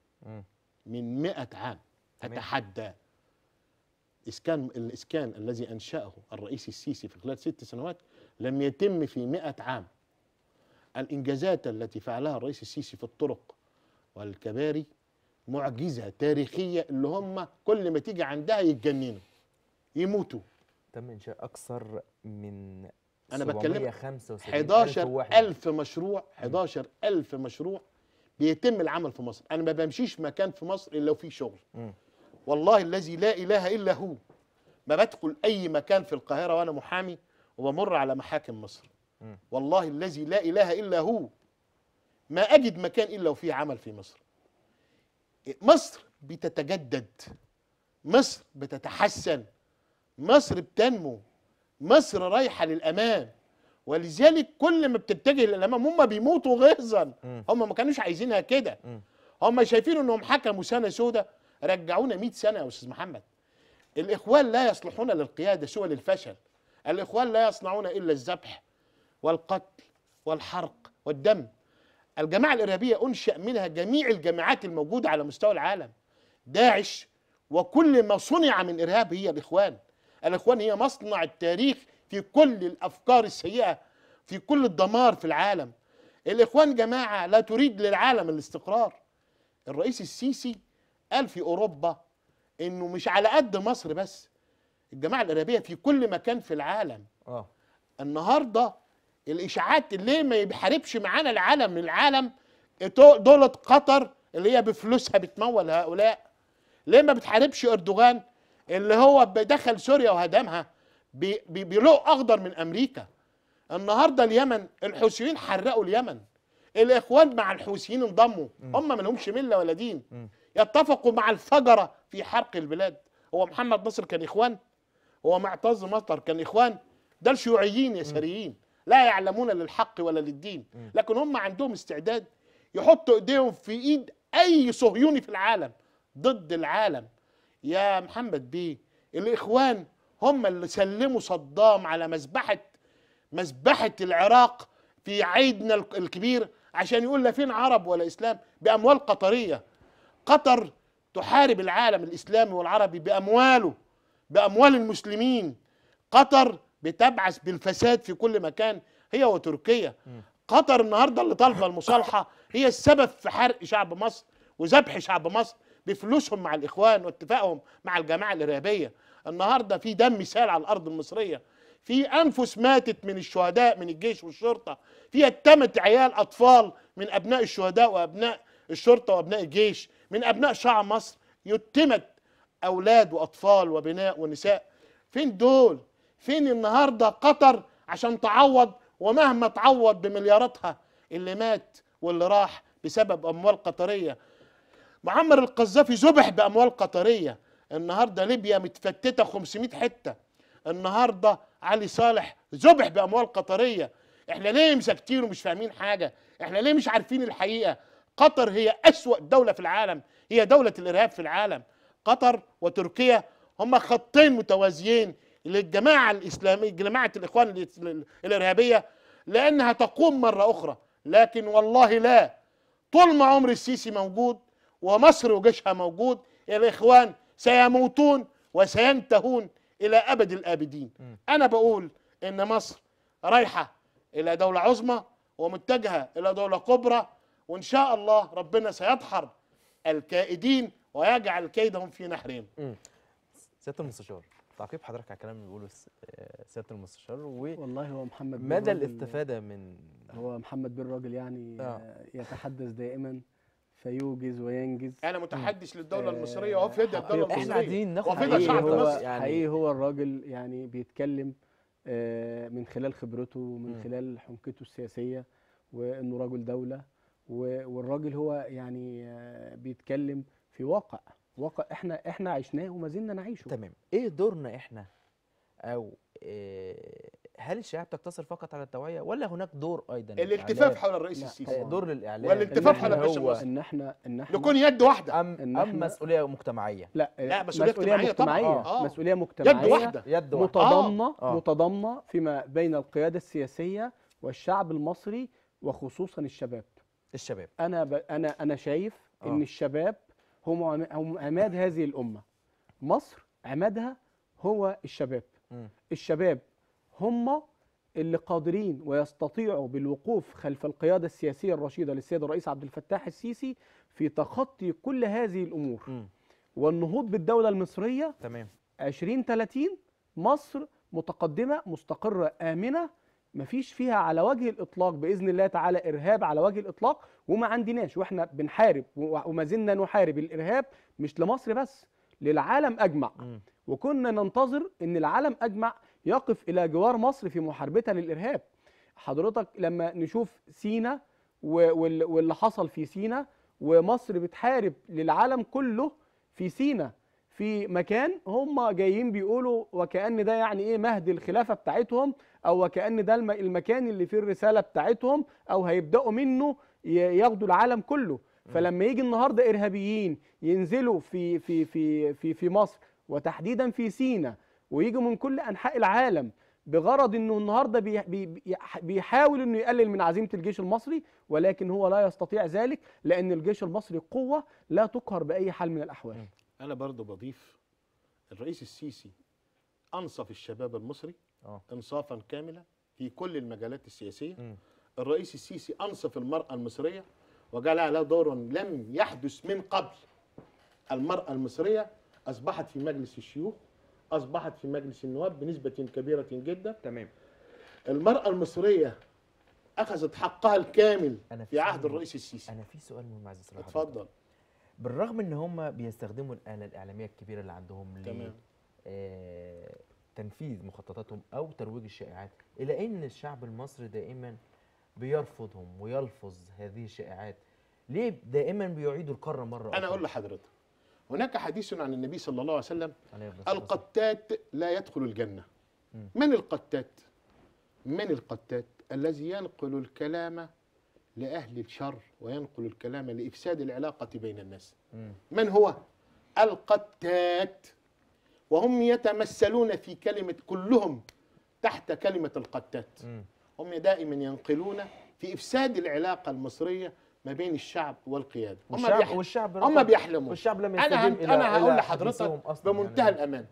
[SPEAKER 4] من 100 عام أتحدى إسكان الإسكان الذي أنشأه الرئيس السيسي في خلال ست سنوات لم يتم في مئة عام الإنجازات التي فعلها الرئيس السيسي في الطرق والكباري معجزة تاريخية اللي هم كل ما تيجي عندها يتجننوا يموتوا تم إنشاء أكثر من أنا بتكلم ألف مشروع 11000 مشروع بيتم العمل في مصر أنا ما بمشيش مكان في مصر إلا لو في شغل م. والله الذي لا إله إلا هو ما بدخل أي مكان في القاهرة وأنا محامي وبمر على محاكم مصر والله الذي لا إله إلا هو ما أجد مكان إلا وفيه عمل في مصر مصر بتتجدد مصر بتتحسن مصر بتنمو مصر رايحة للأمام ولذلك كل ما بتتجه للأمام هم بيموتوا غيظا هم ما كانوش عايزينها كده هم شايفين أنهم حكموا سنة سودة رجعونا 100 سنه يا استاذ محمد الاخوان لا يصلحون للقياده سوى للفشل الاخوان لا يصنعون الا الذبح والقتل والحرق والدم الجماعه الارهابيه انشا منها جميع الجماعات الموجوده على مستوى العالم داعش وكل ما صنع من ارهاب هي الاخوان الاخوان هي مصنع التاريخ في كل الافكار السيئه في كل الدمار في العالم الاخوان جماعه لا تريد للعالم الاستقرار الرئيس السيسي قال في اوروبا انه مش على قد مصر بس الجماعه الارهابيه في كل مكان في العالم اه النهارده الاشاعات ليه ما يحاربش معانا العالم العالم دوله قطر اللي هي بفلوسها بتمول هؤلاء ليه ما بتحاربش اردوغان اللي هو دخل سوريا وهدمها بلوق اخضر من امريكا النهارده اليمن الحوثيين حرقوا اليمن الاخوان مع الحوثيين انضموا هم ما لهمش مله ولا دين م. يتفقوا مع الفجرة في حرق البلاد هو محمد نصر كان إخوان هو معتز مطر كان إخوان ده الشيوعيين يساريين لا يعلمون للحق ولا للدين لكن هم عندهم استعداد يحطوا ايديهم في ايد اي صهيوني في العالم ضد العالم يا محمد بيه الاخوان هم اللي سلموا صدام على مذبحه مذبحه العراق في عيدنا الكبير عشان يقول لا فين عرب ولا اسلام باموال قطريه قطر تحارب العالم الاسلامي والعربي بامواله باموال المسلمين قطر بتبعث بالفساد في كل مكان هي وتركيا قطر النهارده اللي طالبه المصالحه هي السبب في حرق شعب مصر وذبح شعب مصر بفلوسهم مع الاخوان واتفاقهم مع الجماعه الارهابيه النهارده في دم سال على الارض المصريه في انفس ماتت من الشهداء من الجيش والشرطه في اتمت عيال اطفال من ابناء الشهداء وابناء الشرطه وابناء الجيش من ابناء شعب مصر يتمت اولاد واطفال وبناء ونساء فين دول فين النهارده قطر عشان تعوض ومهما تعوض بملياراتها اللي مات واللي راح بسبب اموال قطريه معمر القذافي ذبح باموال قطريه النهارده ليبيا متفتته 500 حته النهارده علي صالح ذبح باموال قطريه احنا ليه مساكتين ومش فاهمين حاجه احنا ليه مش عارفين الحقيقه قطر هي أسوأ دولة في العالم هي دولة الإرهاب في العالم قطر وتركيا هما خطين متوازيين للجماعة الإسلامية جماعة الإخوان الإرهابية لأنها تقوم مرة أخرى لكن والله لا طول ما عمر السيسي موجود ومصر وجيشها موجود الإخوان سيموتون وسينتهون إلى أبد الآبدين أنا بقول إن مصر رايحة إلى دولة عظمى ومتجهة إلى دولة كبرى وان شاء الله ربنا سيدحر الكائدين ويجعل كيدهم في نحرهم سياده المستشار تعقيب حضرتك على الكلام
[SPEAKER 1] اللي بيقوله آه، سياده المستشار
[SPEAKER 2] و والله هو محمد مدى الاستفاده من هو محمد بن راجل يعني آه. آه. يتحدث دائما فيوجز وينجز
[SPEAKER 4] انا متحدث آه. للدوله المصريه وهو وفدا الدوله المصريه احنا قاعدين ناخد وفدا هو, يعني حقيقي
[SPEAKER 2] هو الراجل يعني بيتكلم من خلال خبرته ومن خلال حنكته السياسيه وانه رجل دوله والراجل هو يعني آه، بيتكلم في واقع واقع احنا احنا عشناه وما زلنا نعيشه تمام ايه دورنا احنا
[SPEAKER 1] او إيه هل الشائعه بتقتصر فقط على التوعيه ولا هناك دور ايضا الالتفاف حول الرئيس السيسي دور للاعلام والالتفاف حول الرئيس ان احنا
[SPEAKER 2] ان احنا نكون يد واحده ام إن ام مسؤوليه مجتمعيه لا لا آه، مسؤوليه, مسؤولية مجتمعيه, مجتمعية طبعا آه. مسؤوليه مجتمعيه يد واحده يد واحده متضامنه آه. آه. متضامنه فيما بين القياده السياسيه والشعب المصري وخصوصا الشباب الشباب انا ب... انا انا شايف أوه. ان الشباب هم هم عماد هذه الامه مصر عمادها هو الشباب م. الشباب هم اللي قادرين ويستطيعوا بالوقوف خلف القياده السياسيه الرشيده للسيد الرئيس عبد الفتاح السيسي في تخطي كل هذه الامور م. والنهوض بالدوله المصريه تمام 20 30 مصر متقدمه مستقره امنه مفيش فيها على وجه الاطلاق باذن الله تعالى ارهاب على وجه الاطلاق وما عندناش واحنا بنحارب وما زلنا نحارب الارهاب مش لمصر بس للعالم اجمع وكنا ننتظر ان العالم اجمع يقف الى جوار مصر في محاربتها للارهاب حضرتك لما نشوف سينا واللي حصل في سينا ومصر بتحارب للعالم كله في سينا في مكان هم جايين بيقولوا وكأن ده يعني ايه مهد الخلافه بتاعتهم او وكان ده المكان اللي فيه الرساله بتاعتهم او هيبداوا منه ياخدوا العالم كله فلما يجي النهارده ارهابيين ينزلوا في في في في في مصر وتحديدا في سينا ويجوا من كل انحاء العالم بغرض انه النهارده بيحاول انه يقلل من عزيمه الجيش المصري ولكن هو لا يستطيع ذلك لان الجيش المصري قوه لا تقهر باي حال من الاحوال.
[SPEAKER 4] انا برضو بضيف الرئيس السيسي انصف الشباب المصري أوه. انصافا كاملا في كل المجالات السياسيه م. الرئيس السيسي انصف المراه المصريه وجعل لها دورا لم يحدث من قبل المراه المصريه اصبحت في مجلس الشيوخ اصبحت في مجلس النواب بنسبه كبيره جدا تمام المراه المصريه اخذت حقها الكامل أنا في, في عهد الرئيس السيسي انا في سؤال مهم عايز اساله اتفضل بالرغم ان
[SPEAKER 1] هم بيستخدموا الاله الاعلاميه الكبيره اللي عندهم تمام آه تنفيذ مخططاتهم او ترويج الشائعات الى ان الشعب المصري دائما بيرفضهم
[SPEAKER 4] ويلفظ هذه الشائعات ليه دائما بيعيدوا الكره مره انا اقول لحضرتك هناك حديث عن النبي صلى الله عليه وسلم القتات لا يدخل الجنه من القتات من القتات الذي ينقل الكلام لاهل الشر وينقل الكلام لافساد العلاقه بين الناس من هو القتات وهم يتمثلون في كلمة كلهم تحت كلمة القتات هم دائما ينقلون في إفساد العلاقة المصرية ما بين الشعب والقيادة هم والشعب والشعب هم بيحلموا والشعب لم أنا, إلى أنا هقول لحضرتك بمنتهى يعني. الأمان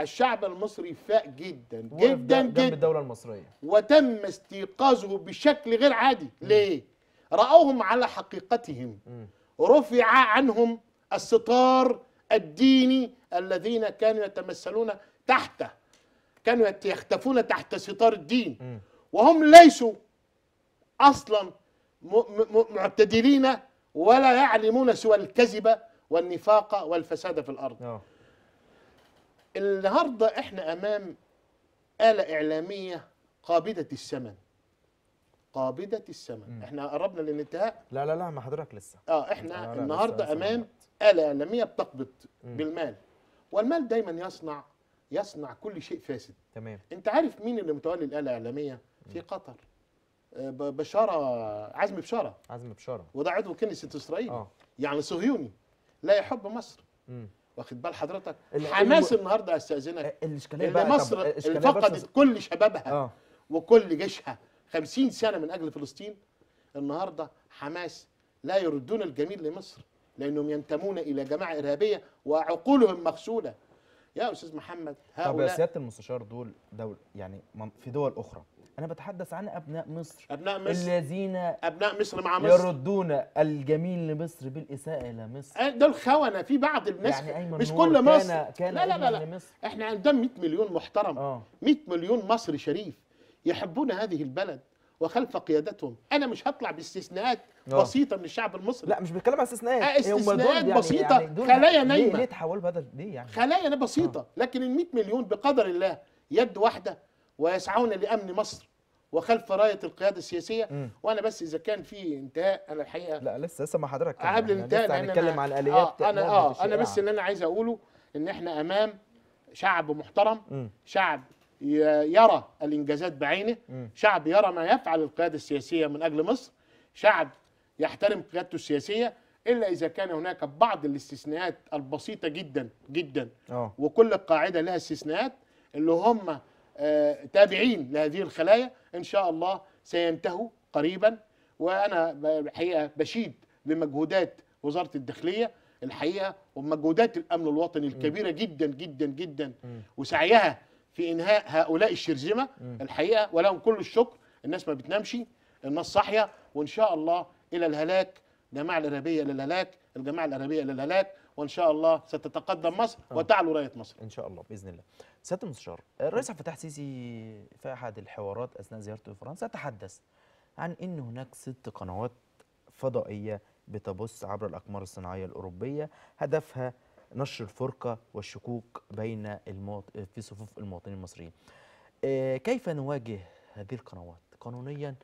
[SPEAKER 4] الشعب المصري فاق جدا جدا جدا الدولة المصرية وتم استيقاظه بشكل غير عادي م. ليه؟ رأوهم على حقيقتهم م. رفع عنهم الستار الديني الذين كانوا يتمثلون تحته كانوا يختفون تحت ستار الدين وهم ليسوا اصلا معتدلين ولا يعلمون سوى الكذب والنفاق والفساد في الارض آه. النهارده احنا امام آلة إعلامية قابضة الثمن قابضة الثمن احنا قربنا للانتهاء
[SPEAKER 1] لا لا لا ما حضرتك لسه
[SPEAKER 4] اه احنا النهارده امام الآلة لم تقبض بالمال والمال دايما يصنع يصنع كل شيء فاسد تمام انت عارف مين اللي متولي الاله الاعلاميه في قطر آه، بشاره عزمي بشاره عزمي بشاره وده عضو كنيسه اسرائيل آه. يعني صهيوني لا يحب مصر مم. واخد بال حضرتك حماس الم... النهارده استاذنك الاشكاليه بقى مصر اللي فقدت بس... كل شبابها آه. وكل جيشها 50 سنه من اجل فلسطين النهارده حماس لا يردون الجميل لمصر لانهم ينتمون الى جماعه ارهابيه وعقولهم مغسوله يا استاذ محمد هؤلاء طب يا سياده
[SPEAKER 1] المستشار دول دول يعني في دول اخرى انا بتحدث عن ابناء مصر
[SPEAKER 4] ابناء مصر الذين ابناء مصر مع مصر
[SPEAKER 1] يردون الجميل لمصر بالاساءه الى مصر
[SPEAKER 4] أه، دول خونه في بعض الناس يعني أيمن مش كل مصر كان, كان لا لا لا, لا. احنا عندنا 100 مليون محترم 100 آه. مليون مصري شريف يحبون هذه البلد وخلف قيادتهم انا مش هطلع باستثناءات آه. بسيطه من الشعب المصري لا مش بتكلم على استثناءات آه، استثناءات يعني, يعني بسيطه يعني خلايا نايمه ليه,
[SPEAKER 1] ليه بدل ليه يعني
[SPEAKER 4] خلايا بسيطه أوه. لكن ال 100 مليون بقدر الله يد واحده ويسعون لامن مصر وخلف رايه القياده السياسيه م. وانا بس اذا كان في انتهاء انا الحقيقه لا لسه لسه ما حضرتك قبل يعني الانتهاء هنتكلم عن الاليات آه،, آه انا اه انا بس اللي انا عايز اقوله ان احنا امام شعب محترم م. شعب يرى الانجازات بعينه شعب يرى ما يفعل القياده السياسيه من اجل مصر شعب يحترم قيادته السياسيه الا اذا كان هناك بعض الاستثناءات البسيطه جدا جدا أوه. وكل قاعده لها استثناءات اللي هم آه، تابعين لهذه الخلايا ان شاء الله سينتهوا قريبا وانا الحقيقه بشيد بمجهودات وزاره الداخليه الحقيقه ومجهودات الامن الوطني الكبيره جدا جدا جدا وسعيها في انهاء هؤلاء الشرذمه الحقيقه ولهم كل الشكر الناس ما بتنامش الناس صاحيه وان شاء الله الى الهلاك الجماعه الارهابيه الى الهلاك الجماعه الارهابيه الى الهلاك وان شاء الله ستتقدم مصر آه. وتعلو رايه مصر ان شاء الله باذن الله سياده المستشار الرئيس
[SPEAKER 1] عبد الفتاح السيسي في احد الحوارات اثناء زيارته لفرنسا تحدث عن ان هناك ست قنوات فضائيه بتبث عبر الاقمار الصناعيه الاوروبيه هدفها نشر الفرقة والشكوك بين المواط... في صفوف المواطنين المصريين آه، كيف نواجه هذه القنوات قانونيا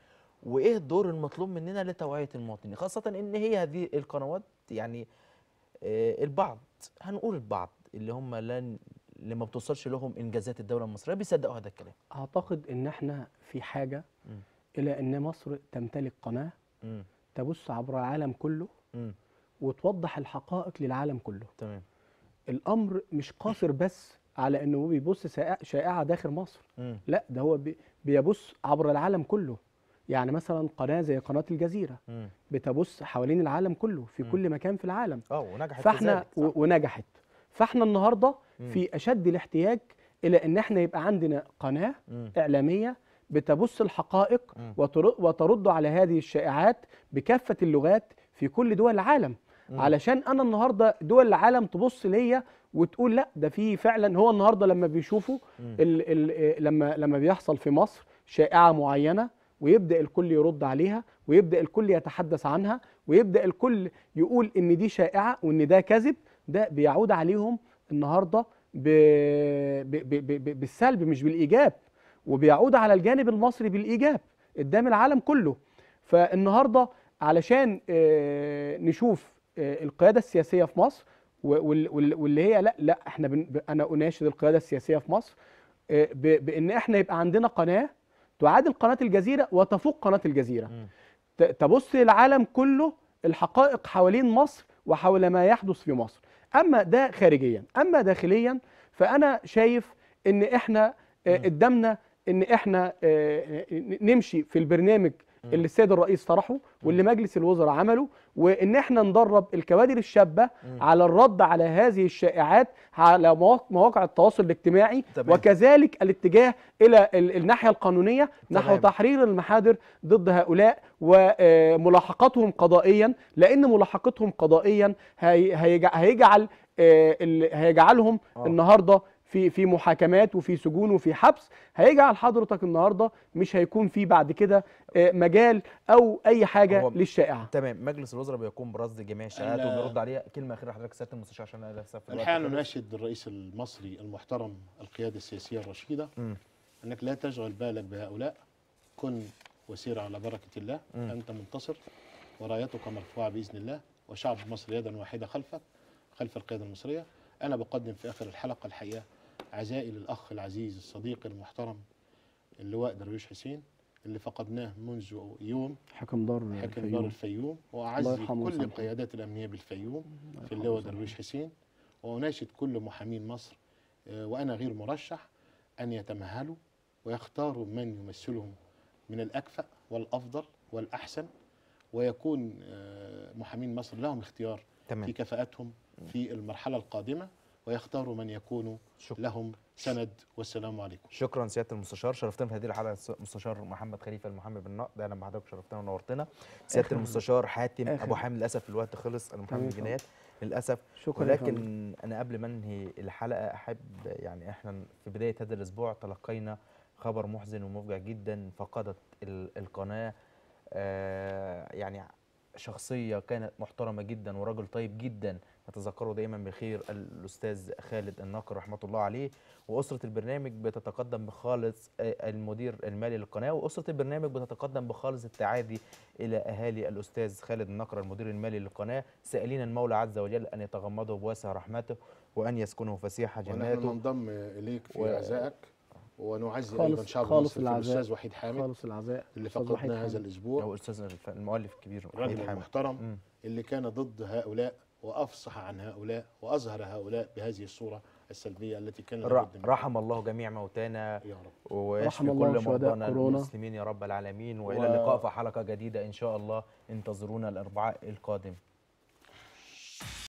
[SPEAKER 1] وايه الدور المطلوب مننا لتوعيه المواطنين خاصه ان هي هذه القنوات يعني آه، البعض هنقول البعض اللي هم لن اللي ما بتوصلش لهم انجازات الدوله المصريه
[SPEAKER 2] بيصدقوا هذا الكلام اعتقد ان احنا في حاجه م. الى ان مصر تمتلك قناه م. تبث عبر العالم كله م. وتوضح الحقائق للعالم كله تمام الامر مش قاصر بس على انه بيبص شائعه داخل مصر م. لا ده هو بيبص عبر العالم كله يعني مثلا قناه زي قناه الجزيره م. بتبص حوالين العالم كله في م. كل مكان في العالم اه ونجحت فاحنا ونجحت فاحنا النهارده في اشد الاحتياج الى ان احنا يبقى عندنا قناه اعلاميه بتبص الحقائق وترد على هذه الشائعات بكافه اللغات في كل دول العالم علشان انا النهارده دول العالم تبص ليا وتقول لا ده في فعلا هو النهارده لما بيشوفوا الـ الـ لما لما بيحصل في مصر شائعه معينه ويبدا الكل يرد عليها ويبدا الكل يتحدث عنها ويبدا الكل يقول ان دي شائعه وان ده كذب ده بيعود عليهم النهارده بـ بـ بـ بالسلب مش بالايجاب وبيعود على الجانب المصري بالايجاب قدام العالم كله فالنهارده علشان آه، نشوف آه، القياده السياسيه في مصر واللي هي لا لا احنا بن انا اناشد القياده السياسيه في مصر آه، بان احنا يبقى عندنا قناه تعادل قناه الجزيره وتفوق قناه الجزيره تبص للعالم كله الحقائق حوالين مصر وحول ما يحدث في مصر اما ده خارجيا اما داخليا فانا شايف ان احنا آه، قدامنا ان احنا نمشي في البرنامج اللي السيد الرئيس طرحه واللي مجلس الوزراء عمله وان احنا ندرب الكوادر الشابه على الرد على هذه الشائعات على مواقع التواصل الاجتماعي تمام. وكذلك الاتجاه الى الناحيه القانونيه نحو تمام. تحرير المحاضر ضد هؤلاء وملاحقتهم آه، قضائيا لان ملاحقتهم قضائيا هيجعل آه، هيجعلهم آه. النهارده في في محاكمات وفي سجون وفي حبس هيجعل حضرتك النهارده مش هيكون في بعد كده آه، مجال او اي حاجه للشائعه تمام مجلس الوزراء بيقوم برصد جميع
[SPEAKER 1] الشائعات وبيرد عليها كلمه اخيره حضرتك سياده المستشار عشان انا للاسف الحقيقه نناشد
[SPEAKER 4] الرئيس المصري المحترم القياده السياسيه الرشيده م. انك لا تشغل بالك بهؤلاء كن وسير على بركه الله م. انت منتصر ورايتك مرفوعه باذن الله وشعب مصر يدا واحده خلفك خلف القياده المصريه انا بقدم في اخر الحلقه الحقيقه عزائي للأخ العزيز الصديق المحترم اللواء درويش حسين اللي فقدناه منذ يوم
[SPEAKER 2] حكم دار حكم الفيوم. دار
[SPEAKER 4] الفيوم وأعزي كل القيادات الأمنية بالفيوم في اللواء درويش حسين وأناشد كل محامين مصر آه، وأنا غير مرشح أن يتمهلوا ويختاروا من يمثلهم من الأكفأ والأفضل والأحسن ويكون آه، محامين مصر لهم اختيار تمام. في كفاءتهم في المرحلة القادمة ويختاروا من يكون شكرا. لهم سند والسلام عليكم
[SPEAKER 1] شكرا سياده المستشار شرفتنا في هذه الحلقه المستشار محمد خليفه المحامي بالنقد اهلا بحضرتك شرفتنا ونورتنا سياده المستشار حاتم أخير. ابو حامد للاسف الوقت خلص المحامي الجنايات للاسف شكرا ولكن انا قبل ما انهي الحلقه احب يعني احنا في بدايه هذا الاسبوع تلقينا خبر محزن ومفجع جدا فقدت القناه آه يعني شخصيه كانت محترمه جدا ورجل طيب جدا نتذكره دايما بخير الاستاذ خالد الناقر رحمه الله عليه واسره البرنامج بتتقدم بخالص آه، المدير المالي للقناه واسره البرنامج بتتقدم بخالص التعادي الى اهالي الاستاذ خالد الناقر المدير المالي للقناه سائلين المولى عز وجل ان يتغمده بواسع رحمته وان يسكنه فسيح جناته ونحن
[SPEAKER 4] ننضم اليك في و... ونعزي ايضا شعب خالص مصر الاستاذ وحيد حامد خالص العزاء اللي فقدنا هذا الاسبوع هو الاستاذ المؤلف الكبير وحيد حامد المحترم اللي كان ضد هؤلاء وافصح عن هؤلاء واظهر هؤلاء بهذه الصوره السلبيه التي كان
[SPEAKER 1] رحم الله جميع موتانا يا رب ويشفي كل مرضانا المسلمين يا رب العالمين والى و... اللقاء في حلقه جديده ان شاء الله انتظرونا الاربعاء القادم